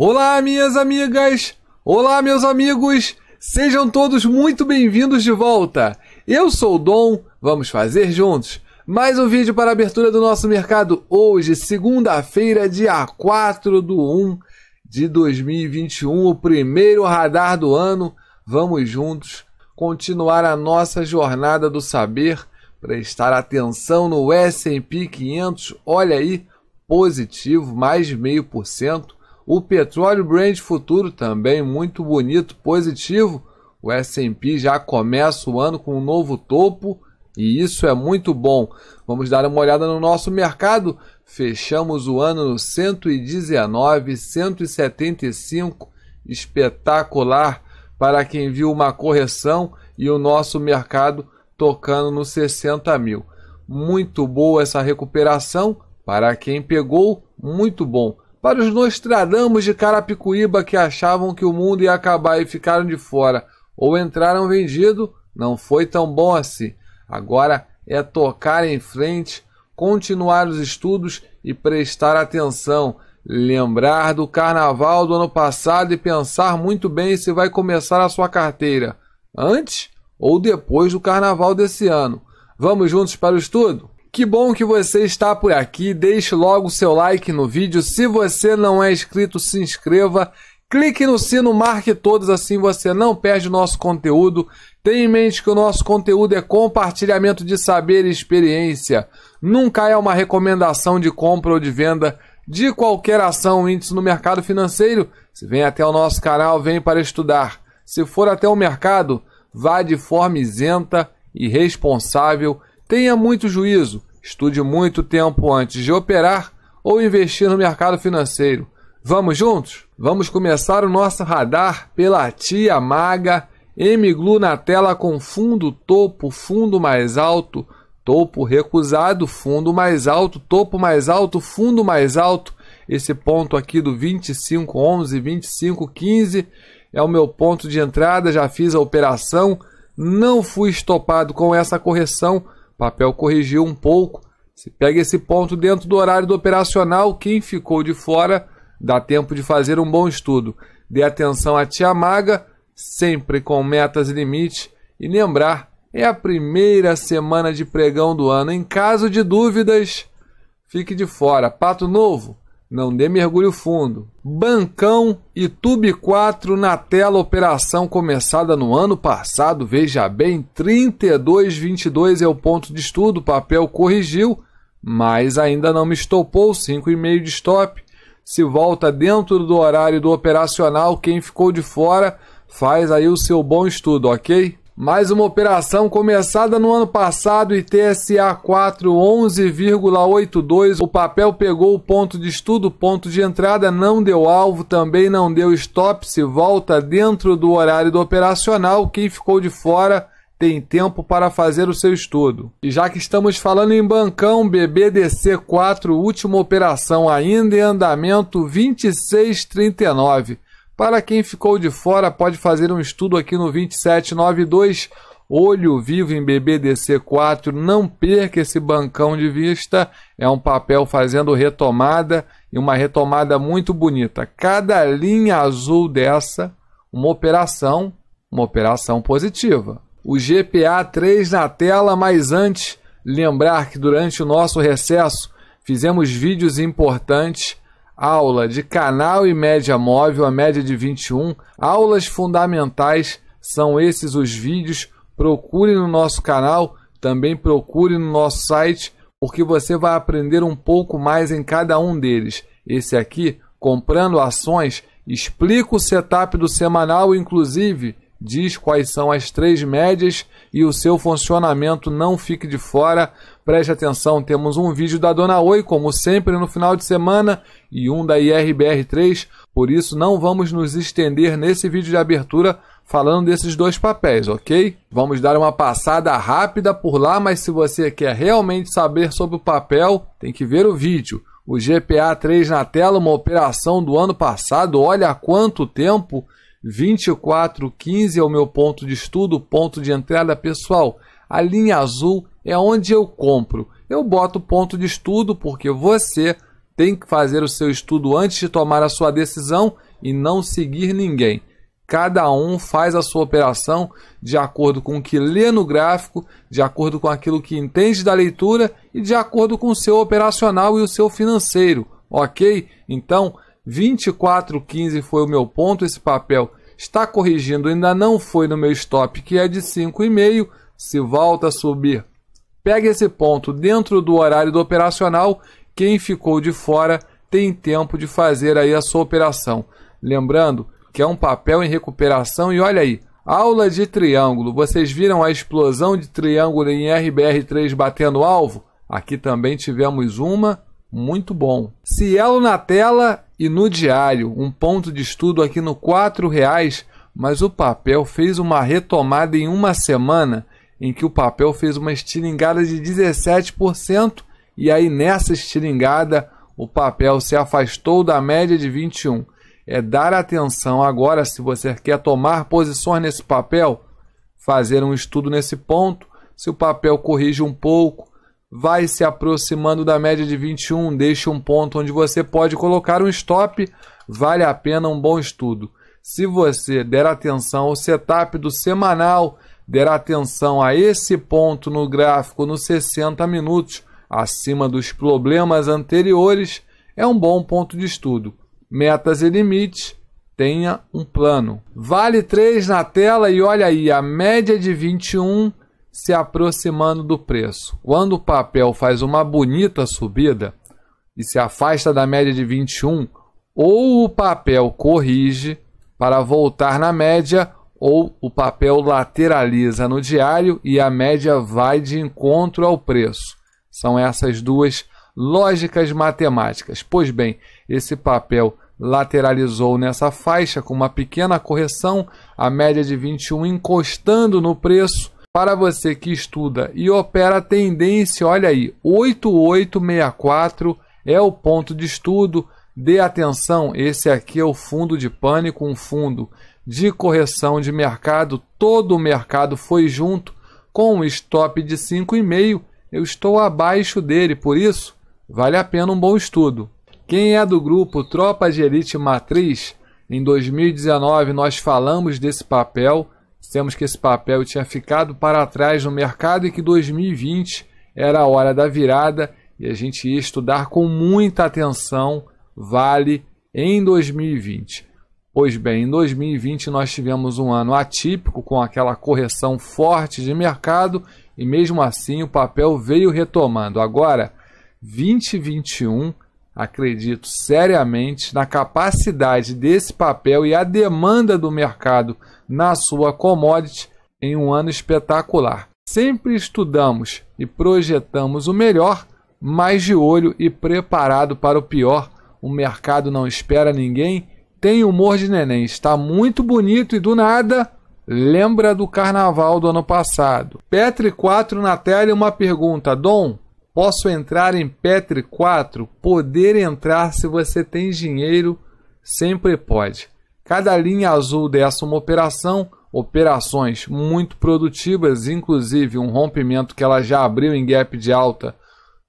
Olá, minhas amigas! Olá, meus amigos! Sejam todos muito bem-vindos de volta! Eu sou o Dom, vamos fazer juntos mais um vídeo para a abertura do nosso mercado hoje, segunda-feira, dia 4 do 1 de 2021, o primeiro radar do ano. Vamos juntos continuar a nossa jornada do saber, prestar atenção no S&P 500, olha aí, positivo, mais meio por cento o petróleo Brand futuro também muito bonito, positivo. O S&P já começa o ano com um novo topo e isso é muito bom. Vamos dar uma olhada no nosso mercado. Fechamos o ano no 119, 175, espetacular para quem viu uma correção e o nosso mercado tocando nos 60 mil. Muito boa essa recuperação para quem pegou, muito bom para os Nostradamus de Carapicuíba que achavam que o mundo ia acabar e ficaram de fora ou entraram vendido, não foi tão bom assim. Agora é tocar em frente, continuar os estudos e prestar atenção, lembrar do carnaval do ano passado e pensar muito bem se vai começar a sua carteira antes ou depois do carnaval desse ano. Vamos juntos para o estudo? Que bom que você está por aqui. Deixe logo seu like no vídeo. Se você não é inscrito, se inscreva. Clique no sino, marque todos, assim você não perde o nosso conteúdo. Tenha em mente que o nosso conteúdo é compartilhamento de saber e experiência. Nunca é uma recomendação de compra ou de venda de qualquer ação ou índice no mercado financeiro. Se vem até o nosso canal, vem para estudar. Se for até o mercado, vá de forma isenta e responsável Tenha muito juízo, estude muito tempo antes de operar ou investir no mercado financeiro. Vamos juntos? Vamos começar o nosso radar pela tia maga MGLU na tela com fundo topo, fundo mais alto, topo recusado, fundo mais alto, topo mais alto, fundo mais alto. Esse ponto aqui do 25, 11, 25, 15 é o meu ponto de entrada, já fiz a operação, não fui estopado com essa correção, papel corrigiu um pouco. Se pega esse ponto dentro do horário do operacional, quem ficou de fora dá tempo de fazer um bom estudo. Dê atenção à tia maga, sempre com metas e limites, e lembrar, é a primeira semana de pregão do ano. Em caso de dúvidas, fique de fora. Pato novo, não dê mergulho fundo. Bancão e Tube 4 na tela, operação começada no ano passado, veja bem, 32,22 é o ponto de estudo, papel corrigiu, mas ainda não me estopou, 5,5 de stop. Se volta dentro do horário do operacional, quem ficou de fora faz aí o seu bom estudo, ok? Mais uma operação começada no ano passado e TSA 4 O papel pegou o ponto de estudo, ponto de entrada, não deu alvo, também não deu stop, se volta dentro do horário do operacional. Quem ficou de fora tem tempo para fazer o seu estudo. E já que estamos falando em bancão, BBDC 4, última operação ainda em andamento 2639. Para quem ficou de fora, pode fazer um estudo aqui no 2792 Olho Vivo em BBDC 4. Não perca esse bancão de vista. É um papel fazendo retomada e uma retomada muito bonita. Cada linha azul dessa, uma operação, uma operação positiva. O GPA 3 na tela, mas antes, lembrar que durante o nosso recesso fizemos vídeos importantes aula de canal e média móvel, a média de 21, aulas fundamentais, são esses os vídeos. Procure no nosso canal, também procure no nosso site, porque você vai aprender um pouco mais em cada um deles. Esse aqui, comprando ações, explica o setup do semanal, inclusive diz quais são as três médias e o seu funcionamento, não fique de fora. Preste atenção, temos um vídeo da Dona Oi, como sempre, no final de semana, e um da IRBR3, por isso não vamos nos estender nesse vídeo de abertura falando desses dois papéis, ok? Vamos dar uma passada rápida por lá, mas se você quer realmente saber sobre o papel, tem que ver o vídeo. O GPA 3 na tela, uma operação do ano passado, olha há quanto tempo! 2415 é o meu ponto de estudo, ponto de entrada pessoal. A linha azul é onde eu compro. Eu boto ponto de estudo porque você tem que fazer o seu estudo antes de tomar a sua decisão e não seguir ninguém. Cada um faz a sua operação de acordo com o que lê no gráfico, de acordo com aquilo que entende da leitura e de acordo com o seu operacional e o seu financeiro, ok? Então, 24,15 foi o meu ponto. Esse papel está corrigindo, ainda não foi no meu stop, que é de 5,5. Se volta a subir Pega esse ponto dentro do horário do operacional, quem ficou de fora tem tempo de fazer aí a sua operação. Lembrando que é um papel em recuperação e olha aí, aula de triângulo. Vocês viram a explosão de triângulo em RBR3 batendo alvo? Aqui também tivemos uma, muito bom. Cielo na tela e no diário, um ponto de estudo aqui no R$ reais, mas o papel fez uma retomada em uma semana em que o papel fez uma estilingada de 17%, e aí nessa estilingada o papel se afastou da média de 21. É dar atenção agora se você quer tomar posições nesse papel, fazer um estudo nesse ponto, se o papel corrige um pouco, vai se aproximando da média de 21, deixa um ponto onde você pode colocar um stop, vale a pena um bom estudo. Se você der atenção ao setup do semanal, der atenção a esse ponto no gráfico nos 60 minutos, acima dos problemas anteriores, é um bom ponto de estudo. Metas e limites, tenha um plano. Vale 3 na tela e olha aí, a média de 21 se aproximando do preço. Quando o papel faz uma bonita subida e se afasta da média de 21, ou o papel corrige para voltar na média, ou o papel lateraliza no diário e a média vai de encontro ao preço. São essas duas lógicas matemáticas. Pois bem, esse papel lateralizou nessa faixa com uma pequena correção, a média de 21 encostando no preço. Para você que estuda e opera a tendência, olha aí, 8864 é o ponto de estudo. Dê atenção, esse aqui é o fundo de pânico, um fundo de correção de mercado, todo o mercado foi junto com um stop de 5,5. Eu estou abaixo dele, por isso vale a pena um bom estudo. Quem é do grupo Tropa de Elite Matriz, em 2019 nós falamos desse papel, dissemos que esse papel tinha ficado para trás no mercado e que 2020 era a hora da virada e a gente ia estudar com muita atenção Vale em 2020. Pois bem, em 2020 nós tivemos um ano atípico com aquela correção forte de mercado e mesmo assim o papel veio retomando. Agora, 2021, acredito seriamente na capacidade desse papel e a demanda do mercado na sua commodity em um ano espetacular. Sempre estudamos e projetamos o melhor, mas de olho e preparado para o pior. O mercado não espera ninguém tem humor de neném, está muito bonito e do nada lembra do carnaval do ano passado. Petri 4 na tela e uma pergunta: Dom, posso entrar em Petri 4? Poder entrar se você tem dinheiro, sempre pode. Cada linha azul dessa uma operação, operações muito produtivas, inclusive um rompimento que ela já abriu em gap de alta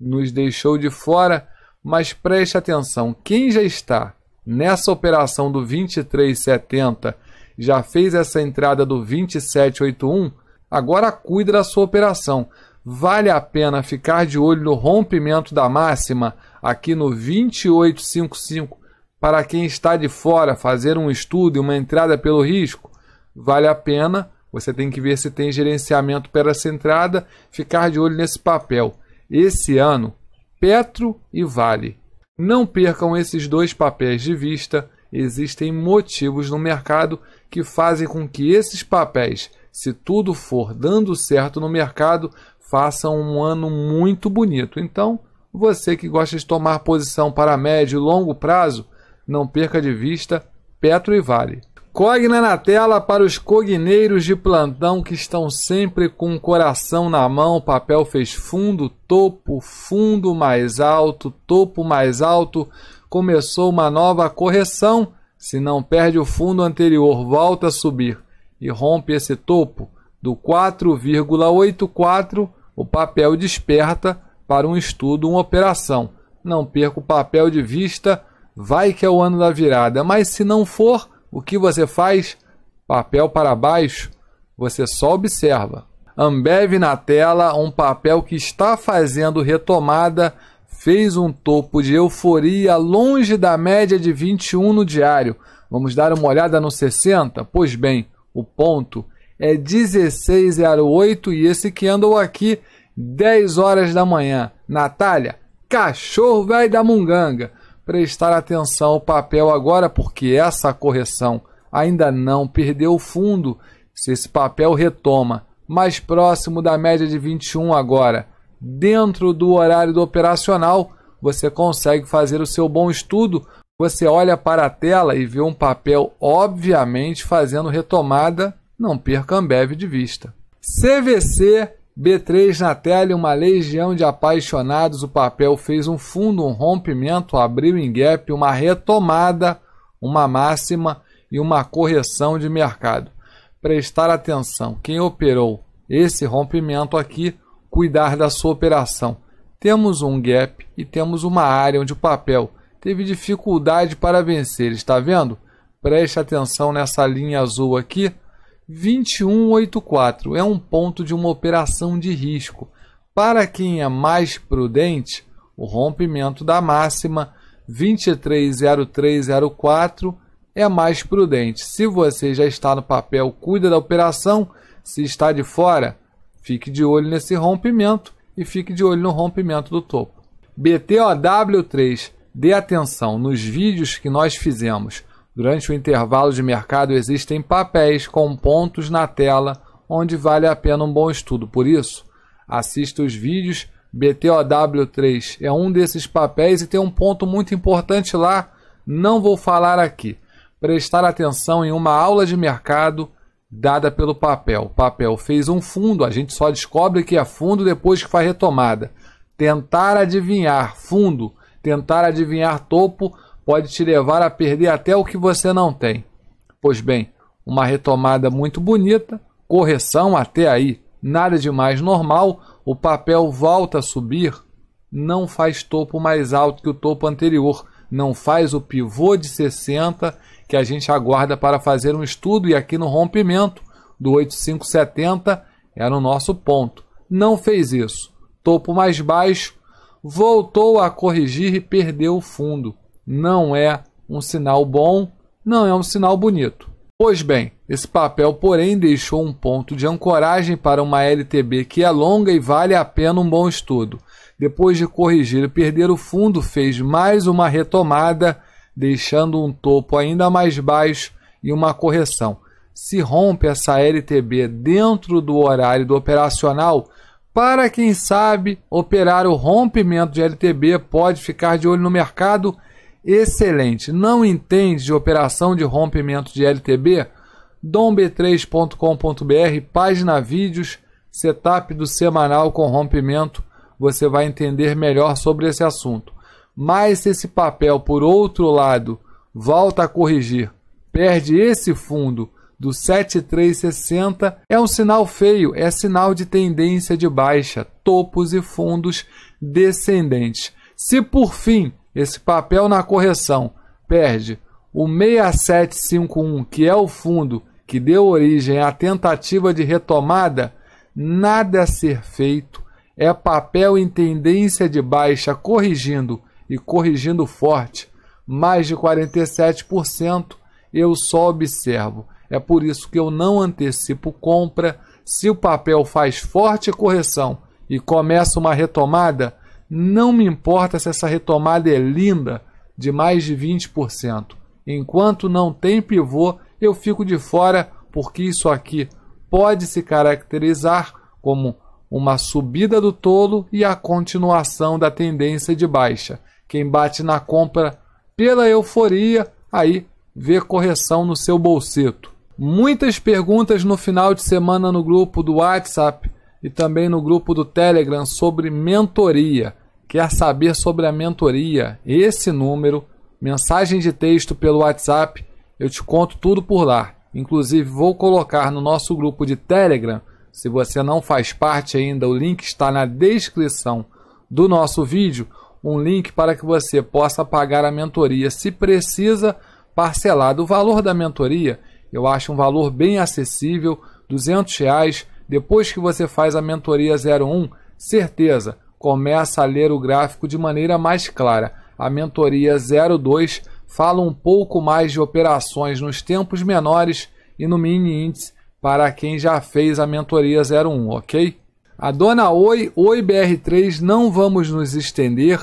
nos deixou de fora, mas preste atenção, quem já está nessa operação do 2370 já fez essa entrada do 2781, agora cuida da sua operação. Vale a pena ficar de olho no rompimento da máxima aqui no 2855 para quem está de fora fazer um estudo e uma entrada pelo risco? Vale a pena, você tem que ver se tem gerenciamento para essa entrada, ficar de olho nesse papel. Esse ano, Petro e Vale não percam esses dois papéis de vista. Existem motivos no mercado que fazem com que esses papéis, se tudo for dando certo no mercado, façam um ano muito bonito. Então, você que gosta de tomar posição para médio e longo prazo, não perca de vista Petro e Vale. Cogna na tela para os cogneiros de plantão que estão sempre com o coração na mão. O papel fez fundo, topo, fundo mais alto, topo mais alto. Começou uma nova correção. Se não perde o fundo anterior, volta a subir e rompe esse topo do 4,84, o papel desperta para um estudo, uma operação. Não perca o papel de vista, vai que é o ano da virada, mas se não for, o que você faz? Papel para baixo, você só observa. Ambev na tela, um papel que está fazendo retomada, fez um topo de euforia longe da média de 21 no diário. Vamos dar uma olhada no 60? Pois bem, o ponto é 16,08 e esse candle aqui, 10 horas da manhã. Natália, cachorro velho da munganga prestar atenção ao papel agora, porque essa correção ainda não perdeu o fundo. Se esse papel retoma mais próximo da média de 21 agora, dentro do horário do operacional, você consegue fazer o seu bom estudo. Você olha para a tela e vê um papel, obviamente, fazendo retomada. Não perca Ambev de vista. CVC B3 na tela e uma legião de apaixonados. O papel fez um fundo, um rompimento, abriu em gap, uma retomada, uma máxima e uma correção de mercado. Prestar atenção, quem operou esse rompimento aqui, cuidar da sua operação. Temos um gap e temos uma área onde o papel teve dificuldade para vencer, está vendo? Preste atenção nessa linha azul aqui 2184 é um ponto de uma operação de risco. Para quem é mais prudente, o rompimento da máxima 230304 é mais prudente. Se você já está no papel, cuida da operação. Se está de fora, fique de olho nesse rompimento e fique de olho no rompimento do topo. BTOW3, dê atenção nos vídeos que nós fizemos Durante o intervalo de mercado existem papéis com pontos na tela onde vale a pena um bom estudo. Por isso, assista os vídeos BTOW3. É um desses papéis e tem um ponto muito importante lá, não vou falar aqui. Prestar atenção em uma aula de mercado dada pelo papel. O papel fez um fundo, a gente só descobre que é fundo depois que faz retomada. Tentar adivinhar fundo, tentar adivinhar topo pode te levar a perder até o que você não tem. Pois bem, uma retomada muito bonita, correção até aí, nada de mais normal, o papel volta a subir, não faz topo mais alto que o topo anterior, não faz o pivô de 60 que a gente aguarda para fazer um estudo e aqui no rompimento do 8570 era o nosso ponto. Não fez isso. Topo mais baixo, voltou a corrigir e perdeu o fundo não é um sinal bom, não é um sinal bonito. Pois bem, esse papel, porém, deixou um ponto de ancoragem para uma LTB que é longa e vale a pena um bom estudo. Depois de corrigir e perder o fundo, fez mais uma retomada, deixando um topo ainda mais baixo e uma correção. Se rompe essa LTB dentro do horário do operacional, para quem sabe operar o rompimento de LTB, pode ficar de olho no mercado excelente. Não entende de operação de rompimento de LTB? domb3.com.br, página vídeos, setup do semanal com rompimento. Você vai entender melhor sobre esse assunto. Mas se esse papel, por outro lado, volta a corrigir, perde esse fundo do 7360, é um sinal feio, é sinal de tendência de baixa, topos e fundos descendentes. Se por fim esse papel na correção perde o 6751, que é o fundo que deu origem à tentativa de retomada, nada a ser feito, é papel em tendência de baixa corrigindo e corrigindo forte, mais de 47%, eu só observo. É por isso que eu não antecipo compra. Se o papel faz forte correção e começa uma retomada, não me importa se essa retomada é linda de mais de 20%. Enquanto não tem pivô, eu fico de fora porque isso aqui pode se caracterizar como uma subida do tolo e a continuação da tendência de baixa. Quem bate na compra pela euforia, aí vê correção no seu bolseto. Muitas perguntas no final de semana no grupo do WhatsApp e também no grupo do Telegram sobre mentoria. Quer saber sobre a mentoria? Esse número, mensagem de texto pelo WhatsApp, eu te conto tudo por lá. Inclusive, vou colocar no nosso grupo de Telegram. Se você não faz parte ainda, o link está na descrição do nosso vídeo. Um link para que você possa pagar a mentoria se precisa parcelar O valor da mentoria eu acho um valor bem acessível, R$ 200. Reais. Depois que você faz a mentoria 01, certeza, começa a ler o gráfico de maneira mais clara. A mentoria 02 fala um pouco mais de operações nos tempos menores e no mini índice para quem já fez a mentoria 01, ok? A dona Oi, Oi BR3, não vamos nos estender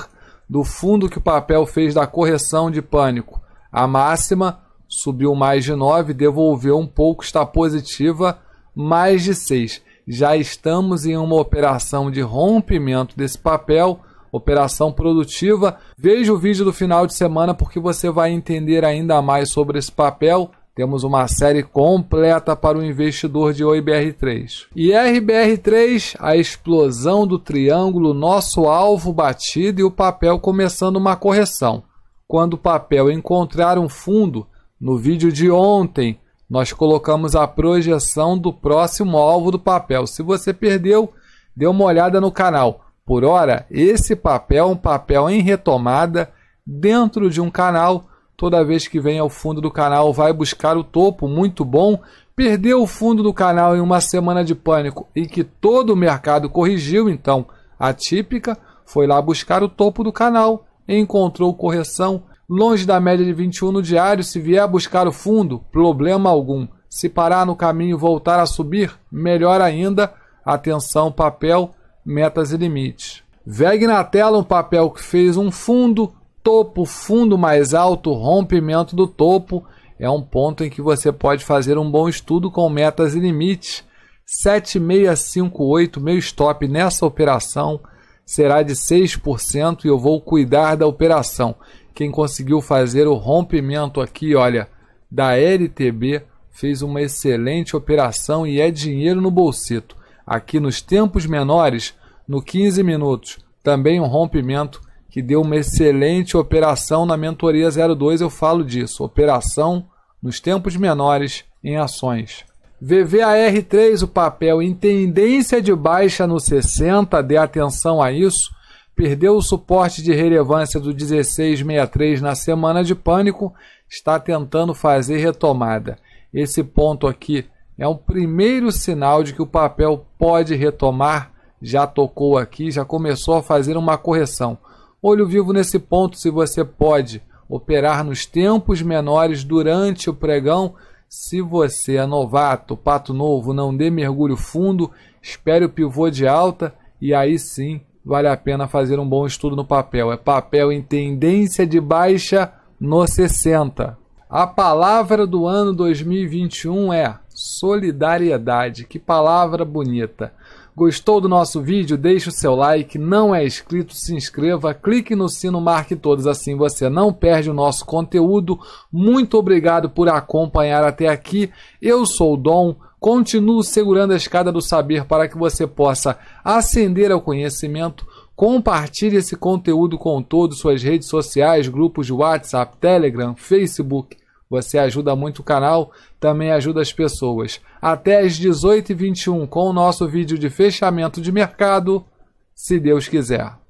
do fundo que o papel fez da correção de pânico. A máxima subiu mais de 9, devolveu um pouco, está positiva, mais de 6 já estamos em uma operação de rompimento desse papel, operação produtiva. Veja o vídeo do final de semana porque você vai entender ainda mais sobre esse papel. Temos uma série completa para o investidor de OIBR3. E RBR3, a explosão do triângulo, nosso alvo batido e o papel começando uma correção. Quando o papel encontrar um fundo, no vídeo de ontem nós colocamos a projeção do próximo alvo do papel. Se você perdeu, dê uma olhada no canal. Por hora, esse papel é um papel em retomada dentro de um canal. Toda vez que vem ao fundo do canal, vai buscar o topo, muito bom. Perdeu o fundo do canal em uma semana de pânico e que todo o mercado corrigiu, então atípica, foi lá buscar o topo do canal, encontrou correção, longe da média de 21 no diário, se vier buscar o fundo, problema algum. Se parar no caminho e voltar a subir, melhor ainda. Atenção, papel, metas e limites. VEG na tela um papel que fez um fundo, topo, fundo mais alto, rompimento do topo. É um ponto em que você pode fazer um bom estudo com metas e limites. 7658, meio stop nessa operação será de 6% e eu vou cuidar da operação. Quem conseguiu fazer o rompimento aqui, olha, da LTB fez uma excelente operação e é dinheiro no bolsito. Aqui nos tempos menores, no 15 minutos, também um rompimento que deu uma excelente operação na mentoria 02, eu falo disso, operação nos tempos menores em ações. VVAR3, o papel em tendência de baixa no 60, dê atenção a isso. Perdeu o suporte de relevância do 1663 na semana de pânico, está tentando fazer retomada. Esse ponto aqui é um primeiro sinal de que o papel pode retomar. Já tocou aqui, já começou a fazer uma correção. Olho vivo nesse ponto se você pode operar nos tempos menores durante o pregão se você é novato, pato novo, não dê mergulho fundo, espere o pivô de alta e aí sim vale a pena fazer um bom estudo no papel. É papel em tendência de baixa no 60. A palavra do ano 2021 é Solidariedade, que palavra bonita. Gostou do nosso vídeo? Deixe o seu like. Não é inscrito? Se inscreva, clique no sino, marque todos, assim você não perde o nosso conteúdo. Muito obrigado por acompanhar até aqui. Eu sou o Dom, continuo segurando a escada do saber para que você possa ascender ao conhecimento. Compartilhe esse conteúdo com todos, suas redes sociais, grupos de WhatsApp, Telegram, Facebook. Você ajuda muito o canal, também ajuda as pessoas. Até às 18h21 com o nosso vídeo de fechamento de mercado, se Deus quiser.